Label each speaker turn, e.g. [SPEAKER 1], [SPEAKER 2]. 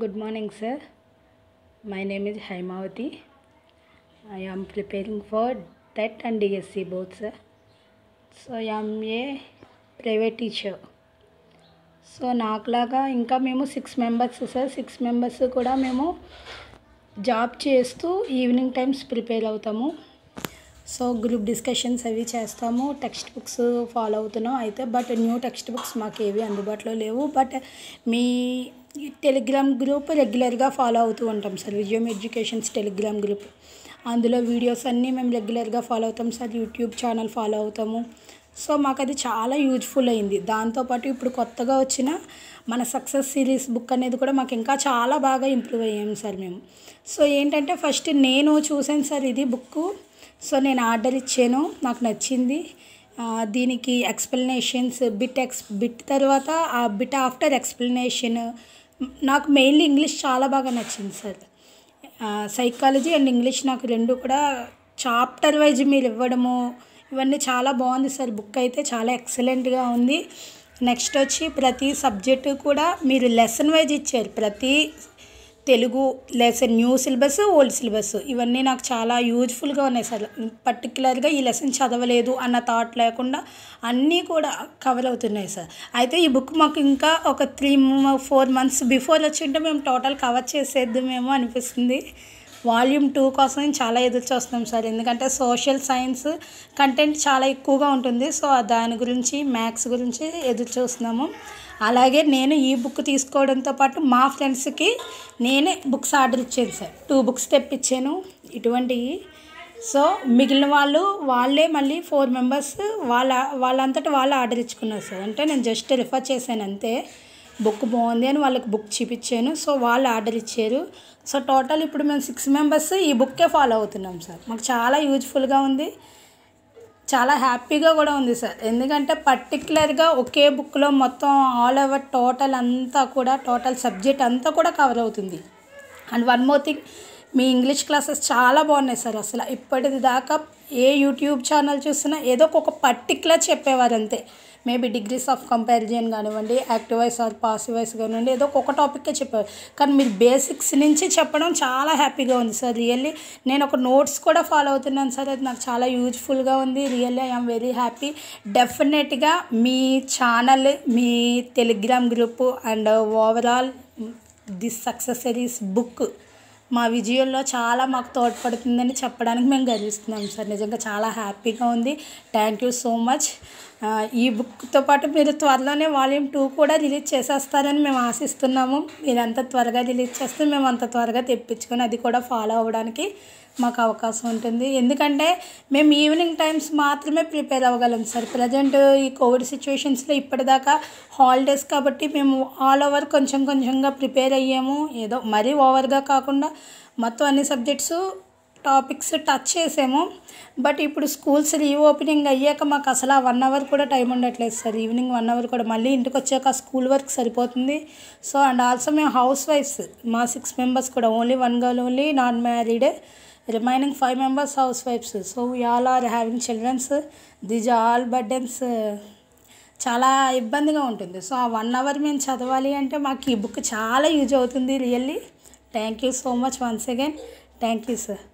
[SPEAKER 1] good morning sir my name is Hymavathi I am preparing for that and DSC board sir so I am a private teacher so నాకులాగా ఇంకా మేము six members sir six members కూడా మేము job చేస్తూ evening times prepare అవుతాము so group discussions అవి చేస్తాము text books follow అవుతున్నాం అయితే బట్ న్యూ టెక్స్ట్ బుక్స్ మాకు ఏవి అందుబాటులో లేవు బట్ మీ టెలిగ్రామ్ గ్రూప్ రెగ్యులర్గా ఫాలో అవుతూ ఉంటాం sir Vijayam educations telegram group అందులో వీడియోస్ అన్నీ మేము రెగ్యులర్గా ఫాలో అవుతాం సార్ యూట్యూబ్ ఛానల్ ఫాలో అవుతాము సో మాకు అది చాలా యూజ్ఫుల్ అయింది దాంతోపాటు ఇప్పుడు కొత్తగా వచ్చిన మన సక్సెస్ సిరీస్ బుక్ అనేది కూడా మాకు ఇంకా చాలా బాగా ఇంప్రూవ్ అయ్యాము సార్ మేము సో ఏంటంటే ఫస్ట్ నేను చూసాను సార్ ఇది బుక్కు సో నేను ఆర్డర్ ఇచ్చాను నాకు నచ్చింది దీనికి ఎక్స్ప్లెనేషన్స్ బిట్ ఎక్స్ బిట్ తర్వాత ఆ బిట్ ఆఫ్టర్ ఎక్స్ప్లెనేషన్ నాకు మెయిన్లీ ఇంగ్లీష్ చాలా బాగా నచ్చింది సార్ సైకాలజీ అండ్ ఇంగ్లీష్ నాకు రెండు కూడా చాప్టర్ వైజ్ మీరు ఇవ్వడము ఇవన్నీ చాలా బాగుంది సార్ బుక్ అయితే చాలా ఎక్సలెంట్గా ఉంది నెక్స్ట్ వచ్చి ప్రతి సబ్జెక్టు కూడా మీరు లెసన్ వైజ్ ఇచ్చారు ప్రతి Telugu lesson new syllabus old syllabus ఇవన్నీ నాకు చాలా యూజ్ఫుల్గా ఉన్నాయి సార్ పర్టికులర్గా ఈ లెసన్ చదవలేదు అన్న థాట్ లేకుండా అన్నీ కూడా కవర్ అవుతున్నాయి సార్ అయితే ఈ బుక్ మాకు ఇంకా ఒక త్రీ ఫోర్ మంత్స్ బిఫోర్ వచ్చింటే మేము టోటల్ కవర్ చేసేద్దామేమో అనిపిస్తుంది వాల్యూమ్ టూ కోసం చాలా ఎదురు చూస్తున్నాం సార్ ఎందుకంటే సోషల్ సైన్స్ కంటెంట్ చాలా ఎక్కువగా ఉంటుంది సో దాని గురించి మ్యాథ్స్ గురించి ఎదురు చూస్తున్నాము అలాగే నేను ఈ బుక్ తీసుకోవడంతో పాటు మా ఫ్రెండ్స్కి నేనే బుక్స్ ఆర్డర్ ఇచ్చాను సార్ టూ బుక్స్ తెప్పించాను ఇటువంటివి సో మిగిలిన వాళ్ళు వాళ్ళే మళ్ళీ ఫోర్ మెంబర్స్ వాళ్ళ వాళ్ళంతటి వాళ్ళు ఆర్డర్ ఇచ్చుకున్నారు సార్ అంటే నేను జస్ట్ రిఫర్ చేశాను అంతే బుక్ బాగుంది అని వాళ్ళకి బుక్ చూపించాను సో వాళ్ళు ఆర్డర్ ఇచ్చారు సో టోటల్ ఇప్పుడు మేము సిక్స్ మెంబర్స్ ఈ బుక్కే ఫాలో అవుతున్నాం సార్ మాకు చాలా యూజ్ఫుల్గా ఉంది చాలా హ్యాపీగా కూడా ఉంది సార్ ఎందుకంటే పర్టికులర్గా ఒకే బుక్లో మొత్తం ఆల్ ఓవర్ టోటల్ అంతా కూడా టోటల్ సబ్జెక్ట్ అంతా కూడా కవర్ అవుతుంది అండ్ వన్ మోర్ థింగ్ మీ ఇంగ్లీష్ క్లాసెస్ చాలా బాగున్నాయి సార్ అసలు ఇప్పటిది దాకా ఏ యూట్యూబ్ ఛానల్ చూసినా ఏదో ఒక పర్టికులర్ చెప్పేవారు అంతే మేబీ డిగ్రీస్ ఆఫ్ కంపారిజన్ కానివ్వండి active voice or passive voice కానివ్వండి ఏదో ఒక టాపిక్కే చెప్పారు కానీ మీరు బేసిక్స్ నుంచి చెప్పడం చాలా హ్యాపీగా ఉంది సార్ రియల్లీ నేను ఒక నోట్స్ కూడా ఫాలో అవుతున్నాను సార్ అది నాకు చాలా యూజ్ఫుల్గా ఉంది రియల్లీ ఐఎమ్ వెరీ హ్యాపీ డెఫినెట్గా మీ ఛానల్ మీ Telegram group and overall this success series book మా విజయంలో చాలా మాకు తోడ్పడుతుందని చెప్పడానికి మేము గర్విస్తున్నాం సార్ నిజంగా చాలా హ్యాపీగా ఉంది థ్యాంక్ యూ సో మచ్ ఈ బుక్తో పాటు మీరు త్వరలోనే వాల్యూమ్ టూ కూడా రిలీజ్ చేసేస్తారని మేము ఆశిస్తున్నాము మీరు అంత త్వరగా రిలీజ్ చేస్తే మేము అంత త్వరగా తెప్పించుకొని అది కూడా ఫాలో అవ్వడానికి మాకు అవకాశం ఉంటుంది ఎందుకంటే మేము ఈవినింగ్ టైమ్స్ మాత్రమే ప్రిపేర్ అవ్వగలం సార్ ప్రజెంట్ ఈ కోవిడ్ సిచ్యువేషన్స్లో ఇప్పటిదాకా హాలిడేస్ కాబట్టి మేము ఆల్ ఓవర్ కొంచెం కొంచెంగా ప్రిపేర్ అయ్యాము ఏదో మరీ ఓవర్గా కాకుండా మొత్తం అన్ని సబ్జెక్ట్స్ టాపిక్స్ టచ్ చేసాము బట్ ఇప్పుడు స్కూల్స్ రీఓపెనింగ్ అయ్యాక మాకు అసలు ఆ వన్ అవర్ కూడా టైం ఉండట్లేదు సార్ ఈవినింగ్ వన్ అవర్ కూడా మళ్ళీ ఇంటికి వచ్చాక స్కూల్ వర్క్ సరిపోతుంది సో అండ్ ఆల్సో మేము హౌస్ వైఫ్స్ మా సిక్స్ మెంబర్స్ కూడా only one girl only non married remaining five members హౌస్ వైఫ్స్ so we all are having childrens these all burdens చాలా ఇబ్బందిగా ఉంటుంది సో ఆ వన్ అవర్ మేము చదవాలి అంటే మాకు ఈ బుక్ చాలా యూజ్ అవుతుంది really thank you so much once again thank you sir